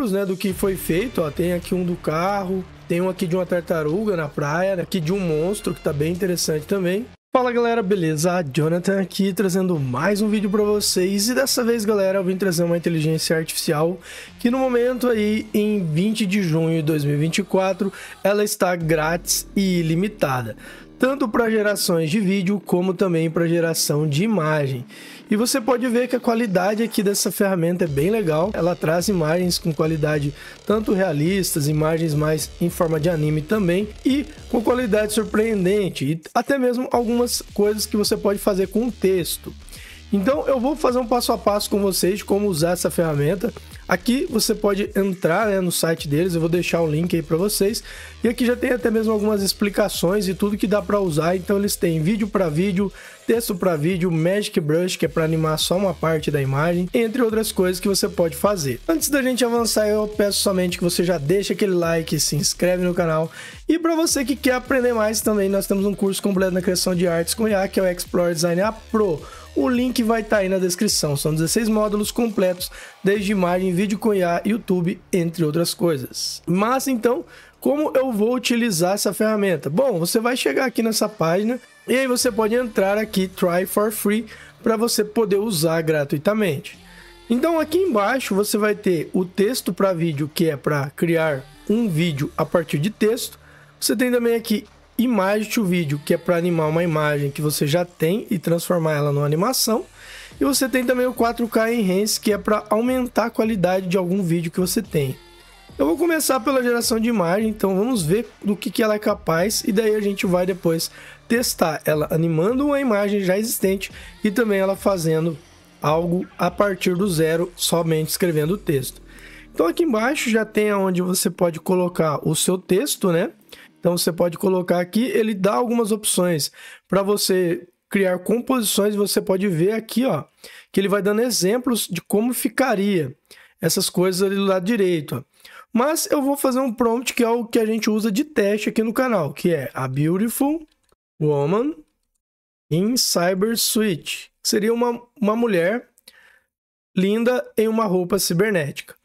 exemplos, né, do que foi feito, ó, tem aqui um do carro, tem um aqui de uma tartaruga na praia, né, aqui de um monstro que tá bem interessante também. Fala galera, beleza? Jonathan aqui trazendo mais um vídeo para vocês e dessa vez galera eu vim trazer uma inteligência artificial que no momento aí em 20 de junho de 2024 ela está grátis e ilimitada tanto para gerações de vídeo como também para geração de imagem. E você pode ver que a qualidade aqui dessa ferramenta é bem legal. Ela traz imagens com qualidade tanto realistas, imagens mais em forma de anime também e com qualidade surpreendente e até mesmo algumas coisas que você pode fazer com texto. Então eu vou fazer um passo a passo com vocês de como usar essa ferramenta Aqui você pode entrar né, no site deles, eu vou deixar o link aí para vocês. E aqui já tem até mesmo algumas explicações e tudo que dá para usar. Então eles têm vídeo para vídeo, texto para vídeo, Magic Brush, que é para animar só uma parte da imagem, entre outras coisas que você pode fazer. Antes da gente avançar, eu peço somente que você já deixe aquele like, se inscreve no canal. E para você que quer aprender mais também, nós temos um curso completo na criação de artes com IA, que é o Explore Design A Pro o link vai estar tá aí na descrição. São 16 módulos completos, desde imagem, vídeo com IA, YouTube, entre outras coisas. Mas então, como eu vou utilizar essa ferramenta? Bom, você vai chegar aqui nessa página e aí você pode entrar aqui Try for Free para você poder usar gratuitamente. Então aqui embaixo você vai ter o texto para vídeo, que é para criar um vídeo a partir de texto. Você tem também aqui imagem to vídeo, que é para animar uma imagem que você já tem e transformar ela numa animação. E você tem também o 4K Enhance, que é para aumentar a qualidade de algum vídeo que você tem. Eu vou começar pela geração de imagem, então vamos ver do que, que ela é capaz e daí a gente vai depois testar ela animando uma imagem já existente e também ela fazendo algo a partir do zero, somente escrevendo o texto. Então aqui embaixo já tem onde você pode colocar o seu texto, né? Então você pode colocar aqui, ele dá algumas opções para você criar composições, você pode ver aqui, ó, que ele vai dando exemplos de como ficaria essas coisas ali do lado direito, ó. Mas eu vou fazer um prompt que é o que a gente usa de teste aqui no canal, que é a Beautiful Woman in Cyber Suit. Seria uma, uma mulher linda em uma roupa cibernética.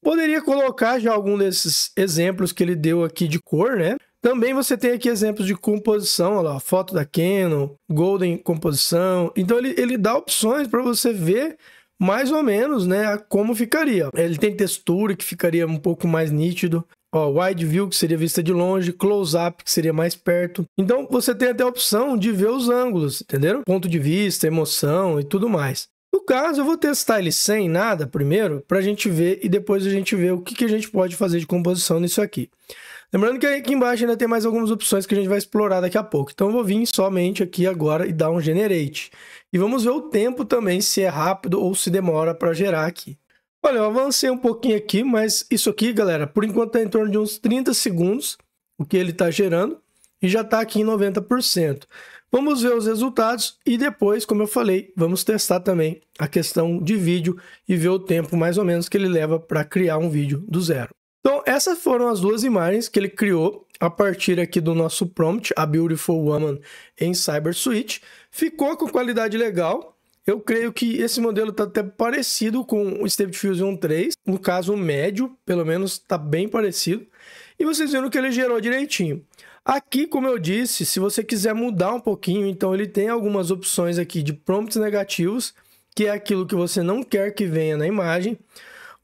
Poderia colocar já algum desses exemplos que ele deu aqui de cor, né? Também você tem aqui exemplos de composição, olha lá, foto da Canon, Golden composição. Então ele, ele dá opções para você ver mais ou menos, né, como ficaria. Ele tem textura que ficaria um pouco mais nítido. Ó, wide view, que seria vista de longe, close up, que seria mais perto. Então você tem até a opção de ver os ângulos, entenderam? Ponto de vista, emoção e tudo mais. No caso, eu vou testar ele sem nada primeiro, para a gente ver e depois a gente ver o que, que a gente pode fazer de composição nisso aqui. Lembrando que aqui embaixo ainda tem mais algumas opções que a gente vai explorar daqui a pouco. Então eu vou vir somente aqui agora e dar um generate. E vamos ver o tempo também, se é rápido ou se demora para gerar aqui. Olha, eu avancei um pouquinho aqui, mas isso aqui, galera, por enquanto está em torno de uns 30 segundos, o que ele está gerando e já está aqui em 90%. Vamos ver os resultados e depois, como eu falei, vamos testar também a questão de vídeo e ver o tempo mais ou menos que ele leva para criar um vídeo do zero. Então, essas foram as duas imagens que ele criou a partir aqui do nosso prompt, a Beautiful Woman em Cyber Suite. Ficou com qualidade legal. Eu creio que esse modelo está até parecido com o Stable Fusion 3, no caso médio, pelo menos está bem parecido. E vocês viram que ele gerou direitinho. Aqui, como eu disse, se você quiser mudar um pouquinho, então ele tem algumas opções aqui de prompts negativos, que é aquilo que você não quer que venha na imagem.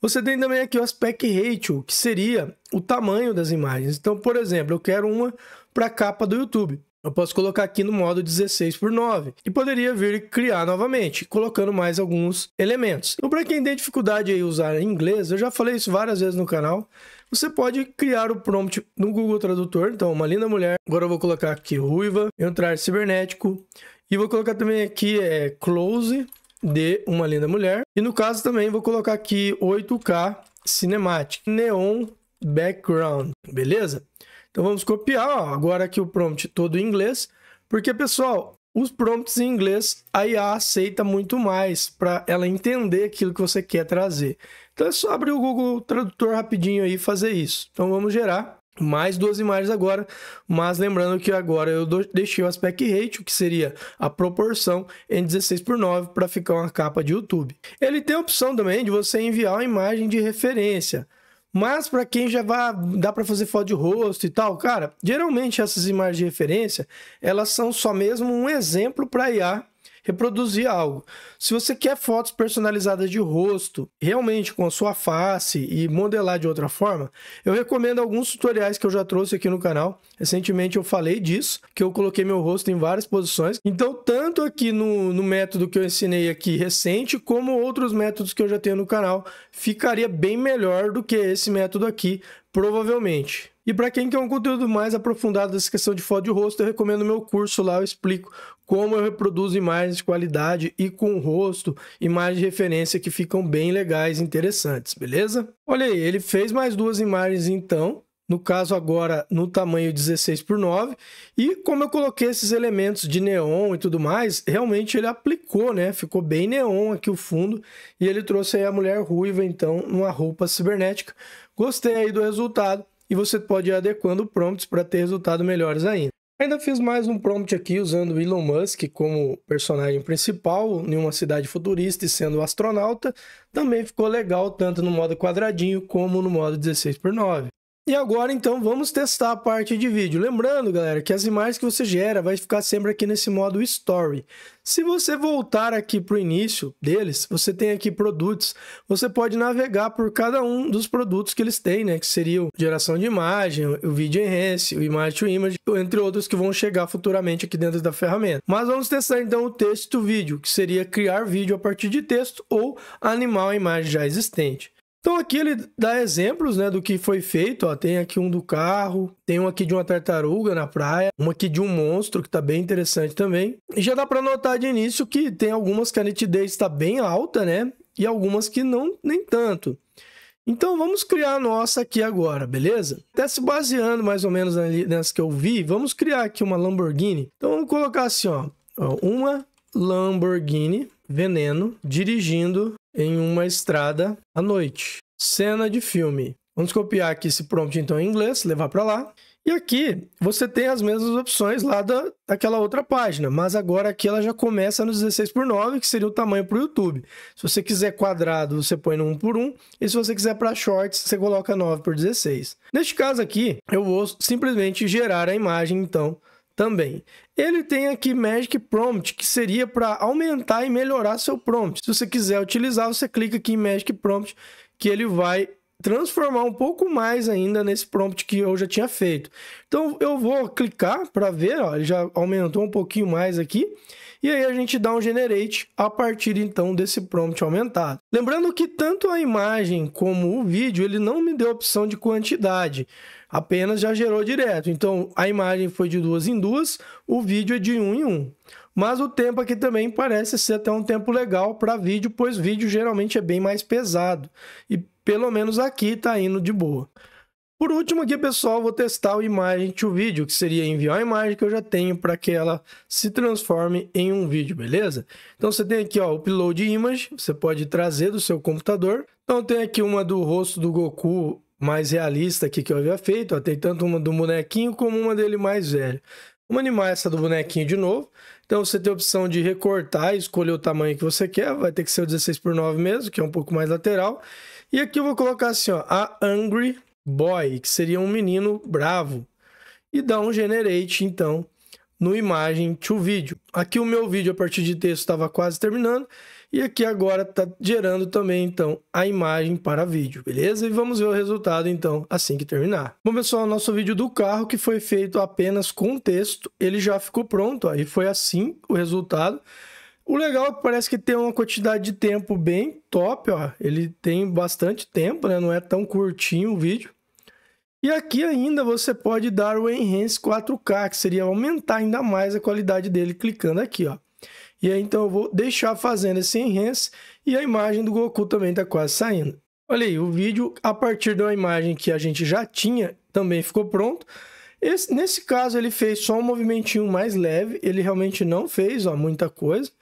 Você tem também aqui o aspect ratio, que seria o tamanho das imagens. Então, por exemplo, eu quero uma para a capa do YouTube. Eu posso colocar aqui no modo 16 por 9 e poderia vir criar novamente, colocando mais alguns elementos. Então, para quem tem dificuldade em usar em inglês, eu já falei isso várias vezes no canal, você pode criar o prompt no Google Tradutor. Então, uma linda mulher. Agora eu vou colocar aqui ruiva, entrar cibernético e vou colocar também aqui é close de uma linda mulher. E no caso também vou colocar aqui 8K cinematic, neon background, beleza? Então vamos copiar, ó, agora aqui o prompt todo em inglês, porque, pessoal, os prompts em inglês a IA aceita muito mais para ela entender aquilo que você quer trazer. Então é só abrir o Google Tradutor rapidinho aí e fazer isso. Então vamos gerar mais duas imagens agora, mas lembrando que agora eu deixei o aspect ratio, que seria a proporção em 16 por 9 para ficar uma capa de YouTube. Ele tem a opção também de você enviar uma imagem de referência. Mas para quem já vai, dá para fazer foto de rosto e tal, cara, geralmente essas imagens de referência, elas são só mesmo um exemplo para IA reproduzir algo. Se você quer fotos personalizadas de rosto, realmente com a sua face e modelar de outra forma, eu recomendo alguns tutoriais que eu já trouxe aqui no canal. Recentemente eu falei disso, que eu coloquei meu rosto em várias posições. Então, tanto aqui no, no método que eu ensinei aqui recente, como outros métodos que eu já tenho no canal, ficaria bem melhor do que esse método aqui Provavelmente. E para quem quer um conteúdo mais aprofundado dessa questão de foto de rosto, eu recomendo meu curso lá, eu explico como eu reproduzo imagens de qualidade e com rosto, imagens de referência que ficam bem legais e interessantes, beleza? Olha aí, ele fez mais duas imagens então, no caso agora no tamanho 16 por 9. E como eu coloquei esses elementos de neon e tudo mais, realmente ele aplicou, né? Ficou bem neon aqui o fundo e ele trouxe aí a mulher ruiva então numa roupa cibernética. Gostei aí do resultado e você pode ir adequando prompts para ter resultados melhores ainda. Ainda fiz mais um prompt aqui usando Elon Musk como personagem principal em uma cidade futurista e sendo astronauta. Também ficou legal tanto no modo quadradinho como no modo 16 por 9. E agora então vamos testar a parte de vídeo. Lembrando, galera, que as imagens que você gera vai ficar sempre aqui nesse modo Story. Se você voltar aqui para o início deles, você tem aqui produtos. Você pode navegar por cada um dos produtos que eles têm, né? Que seriam geração de imagem, o Video Enhance, o Image to Image, entre outros que vão chegar futuramente aqui dentro da ferramenta. Mas vamos testar então o texto vídeo, que seria criar vídeo a partir de texto ou animar a imagem já existente. Então aqui ele dá exemplos né, do que foi feito. Ó. Tem aqui um do carro, tem um aqui de uma tartaruga na praia, uma aqui de um monstro, que está bem interessante também. E já dá para notar de início que tem algumas que a nitidez está bem alta, né? E algumas que não, nem tanto. Então vamos criar a nossa aqui agora, beleza? Até se baseando mais ou menos nas que eu vi, vamos criar aqui uma Lamborghini. Então vamos colocar assim, ó uma Lamborghini veneno dirigindo em uma estrada à noite. Cena de filme. Vamos copiar aqui esse prompt então em inglês, levar para lá. E aqui você tem as mesmas opções lá da, daquela outra página, mas agora aqui ela já começa no 16 por 9, que seria o tamanho para o YouTube. Se você quiser quadrado, você põe no 1 por 1, e se você quiser para shorts, você coloca 9 por 16. Neste caso aqui, eu vou simplesmente gerar a imagem então também. Ele tem aqui Magic Prompt, que seria para aumentar e melhorar seu prompt. Se você quiser utilizar, você clica aqui em Magic Prompt, que ele vai transformar um pouco mais ainda nesse prompt que eu já tinha feito. Então eu vou clicar para ver, ó, ele já aumentou um pouquinho mais aqui e aí a gente dá um generate a partir então desse prompt aumentado. Lembrando que tanto a imagem como o vídeo, ele não me deu opção de quantidade, apenas já gerou direto. Então a imagem foi de duas em duas, o vídeo é de um em um. Mas o tempo aqui também parece ser até um tempo legal para vídeo, pois vídeo geralmente é bem mais pesado. E pelo menos aqui está indo de boa. Por último aqui, pessoal, vou testar o imagem to vídeo, que seria enviar a imagem que eu já tenho para que ela se transforme em um vídeo, beleza? Então você tem aqui, ó, upload image, você pode trazer do seu computador. Então tem aqui uma do rosto do Goku mais realista aqui que eu havia feito, ó, tem tanto uma do bonequinho como uma dele mais velho. Vamos animar essa do bonequinho de novo. Então você tem a opção de recortar, escolher o tamanho que você quer, vai ter que ser o 16 por 9 mesmo, que é um pouco mais lateral. E aqui eu vou colocar assim, ó, a Angry boy, que seria um menino bravo, e dá um generate então no imagem to vídeo. Aqui o meu vídeo a partir de texto estava quase terminando e aqui agora está gerando também então a imagem para vídeo, beleza? E vamos ver o resultado então assim que terminar. Bom pessoal, nosso vídeo do carro que foi feito apenas com texto, ele já ficou pronto, aí foi assim o resultado. O legal é que parece que tem uma quantidade de tempo bem top, ó. Ele tem bastante tempo, né? Não é tão curtinho o vídeo. E aqui ainda você pode dar o Enhance 4K, que seria aumentar ainda mais a qualidade dele clicando aqui, ó. E aí então eu vou deixar fazendo esse Enhance e a imagem do Goku também está quase saindo. Olha aí, o vídeo a partir de uma imagem que a gente já tinha também ficou pronto. Esse, nesse caso, ele fez só um movimentinho mais leve, ele realmente não fez ó, muita coisa.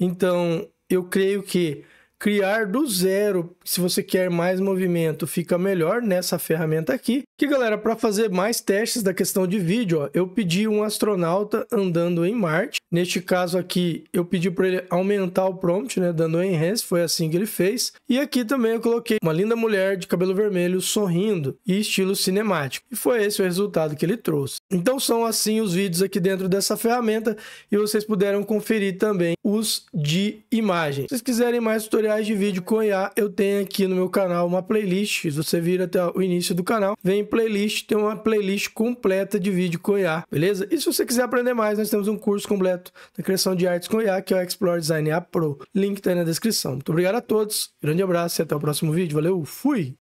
Então, eu creio que criar do zero. Se você quer mais movimento, fica melhor nessa ferramenta aqui. Que galera, para fazer mais testes da questão de vídeo, ó, eu pedi um astronauta andando em Marte. Neste caso aqui, eu pedi para ele aumentar o prompt, né, dando um enhance, foi assim que ele fez. E aqui também eu coloquei uma linda mulher de cabelo vermelho sorrindo e estilo cinemático. E foi esse o resultado que ele trouxe. Então são assim os vídeos aqui dentro dessa ferramenta e vocês puderam conferir também os de imagem. Se vocês quiserem mais tutoriais tutoriais de vídeo com IA, eu tenho aqui no meu canal uma playlist. Se você vir até o início do canal, vem em playlist, tem uma playlist completa de vídeo com IA, beleza? E se você quiser aprender mais, nós temos um curso completo da criação de artes com IA, que é o Explore Design IA Pro. Link tá aí na descrição. Muito obrigado a todos, grande abraço e até o próximo vídeo. Valeu, fui!